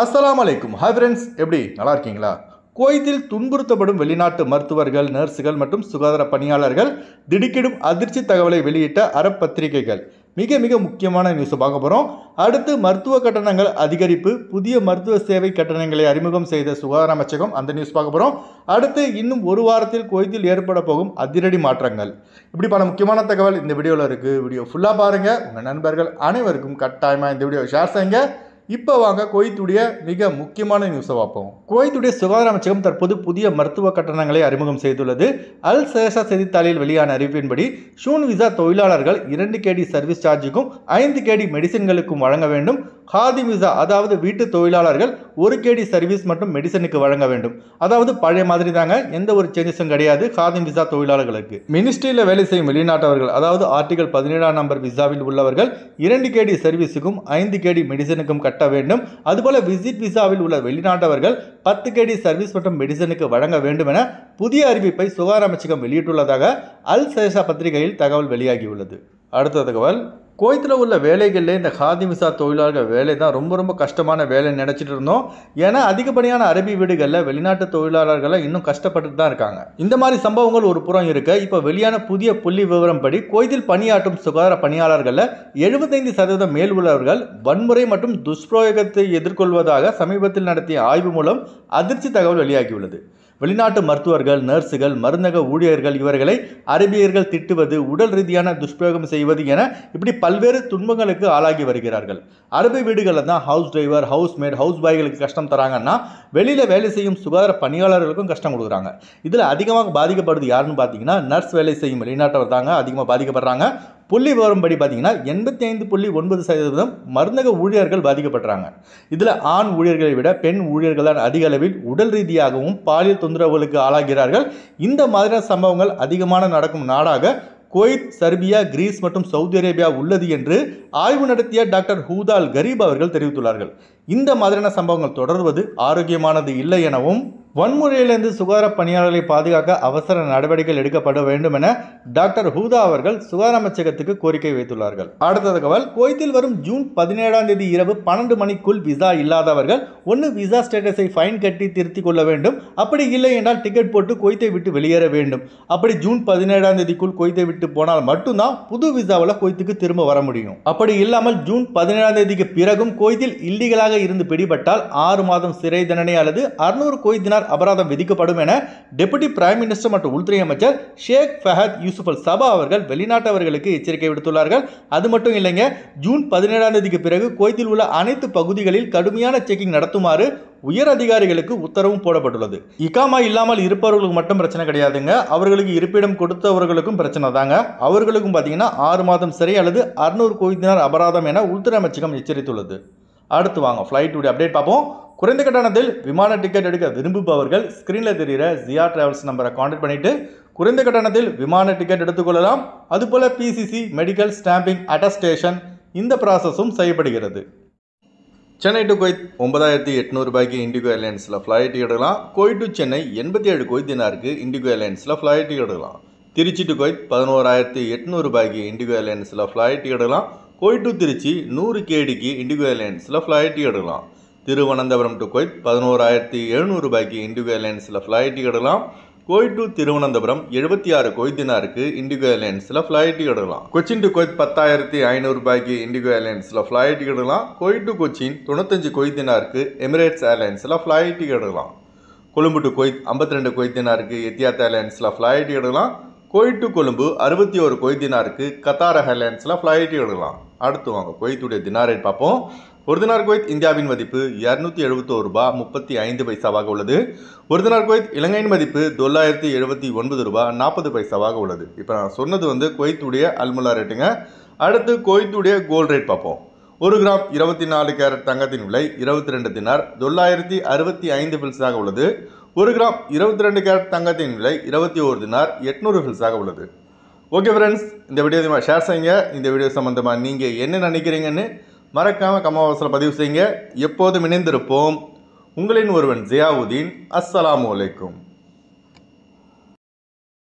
அஸ்லாம் அலைக்கும் hi friends எப்படி நல்லா இருக்கீங்களா குவைத்தில் துன்புறுத்தப்படும் வெளிநாட்டு மருத்துவர்கள் நர்ஸுகள் மற்றும் சுகாதார பணியாளர்கள் திடுக்கிடும் அதிர்ச்சி தகவலை வெளியிட்ட அரப் பத்திரிகைகள் மிக மிக முக்கியமான நியூஸ் பார்க்க போகிறோம் அடுத்து மருத்துவ கட்டணங்கள் அதிகரிப்பு புதிய மருத்துவ சேவை கட்டணங்களை அறிமுகம் செய்த சுகாதார அமைச்சகம் அந்த நியூஸ் பார்க்க போகிறோம் அடுத்து இன்னும் ஒரு வாரத்தில் குவைத்தில் ஏற்பட போகும் அதிரடி மாற்றங்கள் இப்படி பல முக்கியமான தகவல் இந்த வீடியோவில் இருக்குது வீடியோ ஃபுல்லாக பாருங்கள் உங்கள் நண்பர்கள் அனைவருக்கும் கட்டாயமாக இந்த வீடியோ ஷேர் செய்யுங்க இப்போ வாங்க குவைத்துடைய மிக முக்கியமான நியூஸை பார்ப்போம் குவைத்துடைய சுகாதார அமைச்சகம் தற்போது புதிய மருத்துவ கட்டணங்களை அறிமுகம் செய்துள்ளது அல் சேஷா செய்தித்தாளில் வெளியான அறிவிப்பின்படி ஷூன் விசா தொழிலாளர்கள் இரண்டு கேடி சர்வீஸ் சார்ஜுக்கும் ஐந்து கேடி மெடிசின்களுக்கும் வழங்க வேண்டும் விசா அதாவது வீட்டு தொழிலாளர்கள் ஒரு கேடி சர்வீஸ் மற்றும் மெடிசனுக்கு வழங்க வேண்டும் அதாவது பழைய மாதிரி தாங்க எந்த ஒரு சேஞ்சஸும் கிடையாது ஹாதிம் விசா தொழிலாளர்களுக்கு மினிஸ்ட்ரியில் வேலை செய்யும் வெளிநாட்டவர்கள் அதாவது ஆர்டிகல் பதினேழாம் நம்பர் விசாவில் உள்ளவர்கள் இரண்டு கேடி சர்வீஸுக்கும் ஐந்து கேடி மெடிசனுக்கும் கட்ட வேண்டும் அதுபோல விசிட் விசாவில் உள்ள வெளிநாட்டவர்கள் பத்து கேடி சர்வீஸ் மற்றும் மெடிசனுக்கு வழங்க வேண்டும் என புதிய அறிவிப்பை சுகாதார அமைச்சகம் வெளியிட்டுள்ளதாக அல் சேஷா பத்திரிகையில் தகவல் வெளியாகியுள்ளது அடுத்த தகவல் கோயத்தில் உள்ள வேலைகளில் இந்த காதி மிசா தொழிலாளர்கள் வேலை தான் ரொம்ப ரொம்ப கஷ்டமான வேலை நினச்சிட்டு இருந்தோம் ஏன்னா அதிகப்படியான அரபி வீடுகளில் வெளிநாட்டு தொழிலாளர்களை இன்னும் கஷ்டப்பட்டு தான் இருக்காங்க இந்த மாதிரி சம்பவங்கள் ஒரு புறம் இருக்க இப்போ வெளியான புதிய புள்ளி விவரம் படி கோயத்தில் பணியாற்றும் சுகாதார பணியாளர்களில் எழுபத்தைந்து சதவீதம் மேல் உள்ளவர்கள் வன்முறை மற்றும் துஷ்பிரயோகத்தை எதிர்கொள்வதாக சமீபத்தில் நடத்திய ஆய்வு மூலம் அதிர்ச்சி தகவல் வெளியாகியுள்ளது வெளிநாட்டு மருத்துவர்கள் நர்ஸுகள் மருந்தக ஊழியர்கள் இவர்களை அரபியர்கள் திட்டுவது உடல் ரீதியான துஷ்பிரயோகம் செய்வது என இப்படி பல்வேறு துன்பங்களுக்கு ஆளாகி வருகிறார்கள் அரபி வீடுகளில் தான் house driver house maid house பாய்களுக்கு கஷ்டம் தராங்கன்னா வெளியில் வேலை செய்யும் சுகாதார பணியாளர்களுக்கும் கஷ்டம் கொடுக்குறாங்க இதில் அதிகமாக பாதிக்கப்படுது யாருன்னு பார்த்தீங்கன்னா நர்ஸ் வேலை செய்யும் வெளிநாட்டவர் தாங்க அதிகமாக பாதிக்கப்படுறாங்க புள்ளி விவரம்படி பார்த்தீங்கன்னா எண்பத்தி ஐந்து புள்ளி ஒன்பது சதவீதம் மருந்தக ஊழியர்கள் பாதிக்கப்படுறாங்க இதில் ஆண் ஊழியர்களை விட பெண் ஊழியர்கள் தான் அதிக அளவில் உடல் ரீதியாகவும் பாலியல் தொந்தரவுகளுக்கு ஆளாகிறார்கள் இந்த மாதிரியான சம்பவங்கள் அதிகமான நடக்கும் நாடாக குவைத் சர்பியா கிரீஸ் மற்றும் சவுதி அரேபியா உள்ளது என்று ஆய்வு நடத்திய டாக்டர் ஹூதால் கரீப் அவர்கள் தெரிவித்துள்ளார்கள் இந்த மாதிரியான சம்பவங்கள் தொடர்வது ஆரோக்கியமானது இல்லை எனவும் வன்முறையிலிருந்து சுகாதார பணியாளர்களை பாதுகாக்க அவசர நடவடிக்கைகள் எடுக்கப்பட வேண்டும் என டாக்டர் ஹூதா அவர்கள் சுகாதார அமைச்சகத்துக்கு கோரிக்கை வைத்துள்ளார்கள் அடுத்த தகவல் குவைத்தில் வரும் ஜூன் பதினேழாம் தேதி இரவு பன்னெண்டு மணிக்குள் விசா இல்லாதவர்கள் ஒன்று விசா ஸ்டேட்டஸை ஃபைன் கட்டி திருத்திக் கொள்ள வேண்டும் அப்படி இல்லை என்றால் டிக்கெட் போட்டு குவைத்தை விட்டு வெளியேற வேண்டும் அப்படி ஜூன் பதினேழாம் தேதிக்குள் குவைத்தை விட்டு போனால் மட்டும்தான் புது விசாவில் குவைத்துக்கு திரும்ப வர முடியும் அப்படி இல்லாமல் ஜூன் பதினேழாம் தேதிக்கு பிறகும் குவைத்தில் இல்லீகலாக இருந்து பிடிபட்டால் ஆறு மாதம் சிறை தண்டனை அல்லது அறுநூறு குவைத்தினார் டிஎன்ஆர் அபராதம் விதிக்கப்படும் என டெபுட்டி பிரைம் மினிஸ்டர் மற்றும் உள்துறை அமைச்சர் ஷேக் ஃபஹத் யூசுப் அல் சபா அவர்கள் வெளிநாட்டவர்களுக்கு எச்சரிக்கை விடுத்துள்ளார்கள் அது மட்டும் இல்லைங்க ஜூன் பதினேழாம் தேதிக்கு பிறகு குவைத்தில் உள்ள அனைத்து பகுதிகளில் கடுமையான செக்கிங் நடத்துமாறு உயர் அதிகாரிகளுக்கு உத்தரவும் போடப்பட்டுள்ளது இக்காமா இல்லாமல் இருப்பவர்களுக்கு மட்டும் பிரச்சனை கிடையாதுங்க அவர்களுக்கு இருப்பிடம் கொடுத்தவர்களுக்கும் பிரச்சனை தாங்க அவர்களுக்கும் பார்த்தீங்கன்னா ஆறு மாதம் சிறை அல்லது அறுநூறு கோயிலினர் அபராதம் என உள்துறை அமைச்சகம் எச்சரித்துள்ளது அடுத்து வாங்க ஃப்ளைட்டுடைய அப்டேட் பார்ப்போம் குறைந்த கட்டணத்தில் விமான டிக்கெட் எடுக்க விரும்புபவர்கள் ஸ்க்ரீனில் தெரிகிற ஜியா டிராவல்ஸ் நம்பரை காண்டாக்ட் பண்ணிவிட்டு குறைந்த கட்டணத்தில் விமான டிக்கெட் எடுத்துக்கொள்ளலாம் அதுபோல் பிசிசி மெடிக்கல் ஸ்டாம்பிங் அட்டஸ்டேஷன் இந்த ப்ராசஸும் செய்யப்படுகிறது சென்னை டு கொய்த் ஒன்பதாயிரத்தி எட்நூறு ரூபாய்க்கு இண்டிகோ ஏர்லைன்ஸில் ஃப்ளைட் எடுக்கலாம் கோயிட் டு சென்னை எண்பத்தி ஏழு கொய்த் தினாருக்கு இண்டிகோ ஏர்லைன்ஸில் ஃப்ளைட் எடுக்கலாம் திருச்சி டு கொய்த் பதினோராயிரத்தி எட்நூறு ரூபாய்க்கு இண்டிகோ ஏர்லைன்ஸில் ஃப்ளைட் எடுக்கலாம் கோயிட் டு திருச்சி நூறு கேடிக்கு இண்டிகோ ஏர்லைன்ஸில் ஃப்ளைட் எடுக்கலாம் திருவனந்தபுரம் டு கோயிட் பதினோராயிரத்தி எழுநூறு ரூபாய்க்கு இண்டிகோ ஏர்லைன்ஸில் ஃப்ளைட் எடுக்கலாம் கோயட் டு திருவனந்தபுரம் எழுபத்தி ஆறு கொய்தினாருக்கு இண்டிகோ ஏர்லைன்ஸில் ஃப்ளைட் எடுக்கலாம் கொச்சின் டு கோயிட் பத்தாயிரத்தி ஐநூறு ரூபாய்க்கு இண்டிகோ ஏர்லைன்ஸில் ஃப்ளைட் எடுக்கலாம் கோயட் டு கொச்சின் தொண்ணூத்தஞ்சு கொய்தினாருக்கு எமிரேட்ஸ் ஏர்லைன்ஸில் ஃப்ளைட் எடுக்கலாம் கொழும்பு டு கொய்த் ஐம்பத்தி ரெண்டு கொய்தினாருக்கு எத்தியாத் ஏர்லைன்ஸில் ஃப்ளைட் எடுக்கலாம் கோயட் டு கொழும்பு அறுபத்தி ஒரு கொய்தினாருக்கு கத்தார ஏர்லைன்ஸில் ஃப்ளைட் எடுக்கலாம் அடுத்து வாங்க கொய்த்துடைய தினார் பார்ப்போம் ஒரு தினார் குவைத் இந்தியாவின் மதிப்பு இரநூத்தி எழுபத்தோரு ரூபா முப்பத்தி ஐந்து பைசாவாக உள்ளது ஒரு தினார் குவைத் இலங்கையின் மதிப்பு தொள்ளாயிரத்தி எழுபத்தி ஒன்பது ரூபா நாற்பது பைசாவாக உள்ளது இப்போ நான் சொன்னது வந்து குவைத்துடைய அல்முலா ரேட்டுங்க அடுத்து குவைத்துடைய கோல்டு ரேட் பார்ப்போம் ஒரு கிராம் இருபத்தி நாலு கேரட் தங்கத்தின் விலை இருபத்தி ரெண்டு தினார் தொள்ளாயிரத்தி அறுபத்தி ஐந்து பில்ஸாக உள்ளது ஒரு கிராம் இருபத்தி ரெண்டு கேரட் தங்கத்தின் விலை இருபத்தி ஒரு தினார் எட்நூறு பில்ஸாக உள்ளது ஓகே ஃப்ரெண்ட்ஸ் இந்த வீடியோ ஷேர் செய்யுங்க இந்த வீடியோ சம்மந்தமாக நீங்கள் என்ன நினைக்கிறீங்கன்னு மறக்காமல் கமாவாசல பதிவு செய்யுங்க எப்போதும் இணைந்திருப்போம் உங்களின் ஒருவன் ஜியாவுதீன் அஸ்ஸலாமு அலைக்கும்